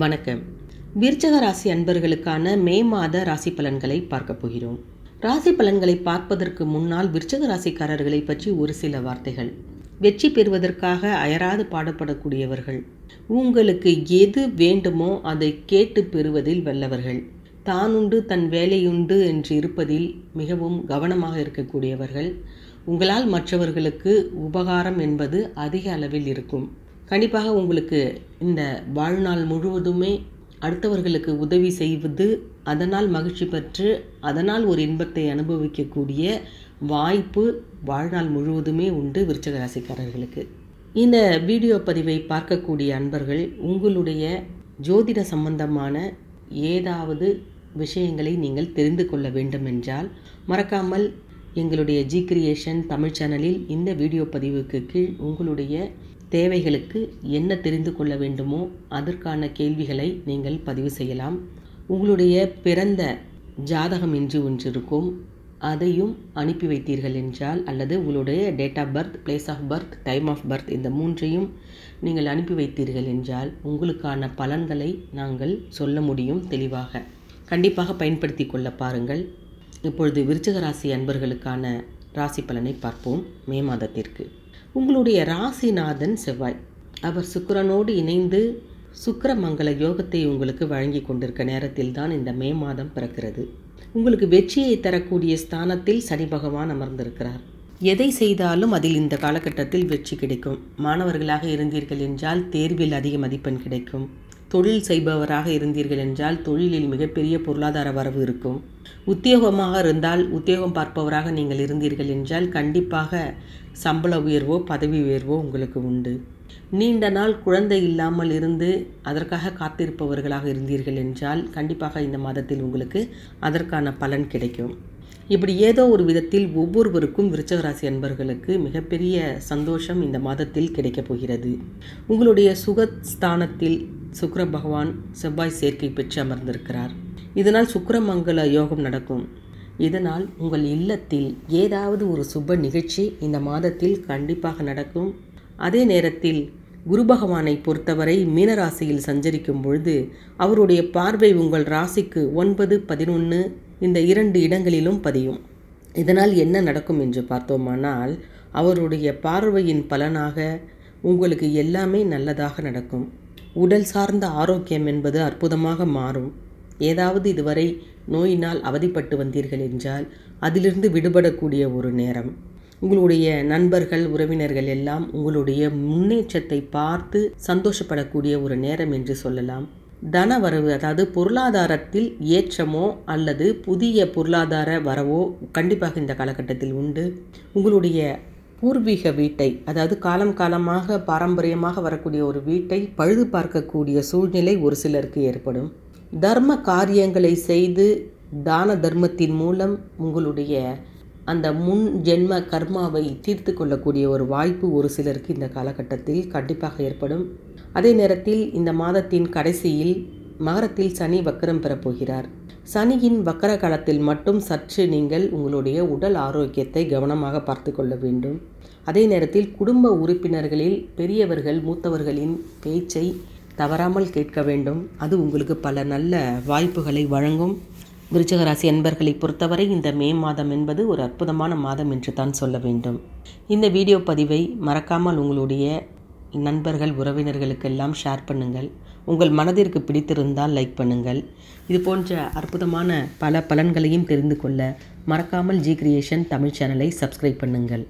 வணக்கம் விருச்சக ராசி அன்பர்களுக்கான மே மாத ராசி பலன்களை பார்க்க போகிறோம் ராசி பலன்களை பார்ப்பதற்கு முன்னால் விருச்சக ராசிக்காரர்களை பற்றி ஒரு சில வார்த்தைகள் வெற்றி பெறுவதற்காக அயராது பாடப்படக்கூடியவர்கள் உங்களுக்கு எது வேண்டுமோ அதை கேட்டு பெறுவதில் வல்லவர்கள் தானுண்டு தன் வேலையுண்டு என்று இருப்பதில் மிகவும் கவனமாக இருக்கக்கூடியவர்கள் உங்களால் மற்றவர்களுக்கு உபகாரம் என்பது அதிக அளவில் இருக்கும் கண்டிப்பாக உங்களுக்கு இந்த வாழ்நாள் முழுவதுமே அடுத்தவர்களுக்கு உதவி செய்வது அதனால் மகிழ்ச்சி பெற்று அதனால் ஒரு இன்பத்தை அனுபவிக்கக்கூடிய வாய்ப்பு வாழ்நாள் முழுவதுமே உண்டு விருச்சக ராசிக்காரர்களுக்கு இந்த வீடியோ பதிவை பார்க்கக்கூடிய அன்பர்கள் உங்களுடைய ஜோதிட சம்பந்தமான ஏதாவது விஷயங்களை நீங்கள் தெரிந்து கொள்ள வேண்டும் என்றால் மறக்காமல் எங்களுடைய ஜி கிரியேஷன் தமிழ் சேனலில் இந்த வீடியோ பதிவுக்கு கீழ் உங்களுடைய தேவைகளுக்கு என்ன தெரிந்து கொள்ள வேண்டுமோ அதற்கான கேள்விகளை நீங்கள் பதிவு செய்யலாம் உங்களுடைய பிறந்த ஜாதகம் என்று ஒன்று இருக்கும் அதையும் அனுப்பி வைத்தீர்கள் என்றால் அல்லது உங்களுடைய date of birth place of birth time of birth இந்த மூன்றையும் நீங்கள் அனுப்பி வைத்தீர்கள் என்றால் உங்களுக்கான பலன்களை நாங்கள் சொல்ல முடியும் தெளிவாக கண்டிப்பாக பயன்படுத்தி கொள்ள பாருங்கள் இப்பொழுது விருச்சிக ராசி அன்பர்களுக்கான ராசி பலனை பார்ப்போம் மே மாதத்திற்கு உங்களுடைய ராசிநாதன் செவ்வாய் அவர் சுக்கரனோடு இணைந்து சுக்கரமங்கல யோகத்தை உங்களுக்கு வழங்கி கொண்டிருக்க நேரத்தில் தான் இந்த மே மாதம் பிறக்கிறது உங்களுக்கு வெற்றியை தரக்கூடிய ஸ்தானத்தில் சனி பகவான் அமர்ந்திருக்கிறார் எதை செய்தாலும் அதில் இந்த காலகட்டத்தில் வெற்றி கிடைக்கும் மாணவர்களாக இருந்தீர்கள் என்றால் தேர்வில் அதிக மதிப்பெண் கிடைக்கும் தொழில் செய்பவராக இருந்தீர்கள் என்றால் தொழிலில் மிகப்பெரிய பொருளாதார வரவு இருக்கும் உத்தியோகமாக இருந்தால் உத்தியோகம் பார்ப்பவராக நீங்கள் இருந்தீர்கள் என்றால் கண்டிப்பாக சம்பள உயர்வோ பதவி உயர்வோ உங்களுக்கு உண்டு நீண்ட நாள் குழந்தை இல்லாமல் இருந்து அதற்காக காத்திருப்பவர்களாக இருந்தீர்கள் என்றால் கண்டிப்பாக இந்த மாதத்தில் உங்களுக்கு அதற்கான பலன் கிடைக்கும் இப்படி ஏதோ ஒரு விதத்தில் ஒவ்வொருவருக்கும் விருச்சகராசி அன்பர்களுக்கு மிகப்பெரிய சந்தோஷம் இந்த மாதத்தில் கிடைக்கப் போகிறது உங்களுடைய சுகஸ்தானத்தில் சுக்கர பகவான் செவ்வாய் சேர்க்கை பெற்று அமர்ந்திருக்கிறார் இதனால் சுக்கரமங்கல யோகம் நடக்கும் இதனால் உங்கள் இல்லத்தில் ஏதாவது ஒரு சுப நிகழ்ச்சி இந்த மாதத்தில் கண்டிப்பாக நடக்கும் அதே நேரத்தில் குரு பகவானை பொறுத்தவரை மீனராசியில் சஞ்சரிக்கும் பொழுது அவருடைய பார்வை உங்கள் ராசிக்கு ஒன்பது பதினொன்று இந்த இரண்டு இடங்களிலும் பதியும் இதனால் என்ன நடக்கும் என்று பார்த்தோமானால் அவருடைய பார்வையின் பலனாக உங்களுக்கு எல்லாமே நல்லதாக நடக்கும் உடல் சார்ந்த ஆரோக்கியம் என்பது அற்புதமாக மாறும் ஏதாவது இதுவரை நோயினால் அவதிப்பட்டு வந்தீர்கள் என்றால் அதிலிருந்து விடுபடக்கூடிய ஒரு நேரம் உங்களுடைய நண்பர்கள் உறவினர்கள் எல்லாம் உங்களுடைய முன்னேற்றத்தை பார்த்து சந்தோஷப்படக்கூடிய ஒரு நேரம் என்று சொல்லலாம் தன வரவு அதாவது பொருளாதாரத்தில் ஏற்றமோ அல்லது புதிய பொருளாதார வரவோ கண்டிப்பாக இந்த காலகட்டத்தில் உண்டு உங்களுடைய பூர்வீக வீட்டை அதாவது காலம் காலமாக பாரம்பரியமாக வரக்கூடிய ஒரு வீட்டை பழுது பார்க்கக்கூடிய சூழ்நிலை ஒரு சிலருக்கு ஏற்படும் தர்ம காரியங்களை செய்து தான தர்மத்தின் மூலம் உங்களுடைய அந்த முன் ஜென்ம கர்மாவை தீர்த்து கொள்ளக்கூடிய ஒரு வாய்ப்பு ஒரு சிலருக்கு இந்த காலகட்டத்தில் கண்டிப்பாக ஏற்படும் அதே நேரத்தில் இந்த மாதத்தின் கடைசியில் மாரத்தில் சனி வக்கரம் பெறப்போகிறார் சனியின் வக்கர காலத்தில் மட்டும் சற்று நீங்கள் உங்களுடைய உடல் ஆரோக்கியத்தை கவனமாக பார்த்து கொள்ள வேண்டும் அதே நேரத்தில் குடும்ப உறுப்பினர்களில் பெரியவர்கள் மூத்தவர்களின் பேச்சை தவறாமல் கேட்க வேண்டும் அது உங்களுக்கு பல நல்ல வாய்ப்புகளை வழங்கும் விருச்சகராசி அன்பர்களை பொறுத்தவரை இந்த மே மாதம் என்பது ஒரு அற்புதமான மாதம் என்று தான் சொல்ல வேண்டும் இந்த வீடியோ பதிவை மறக்காமல் உங்களுடைய நண்பர்கள் உறவினர்களுக்கெல்லாம் ஷேர் பண்ணுங்கள் உங்கள் மனதிற்கு பிடித்திருந்தால் லைக் பண்ணுங்கள் இது போன்ற அற்புதமான பல பலன்களையும் தெரிந்து கொள்ள மறக்காமல் ஜி கிரியேஷன் தமிழ் சேனலை சப்ஸ்கிரைப் பண்ணுங்கள்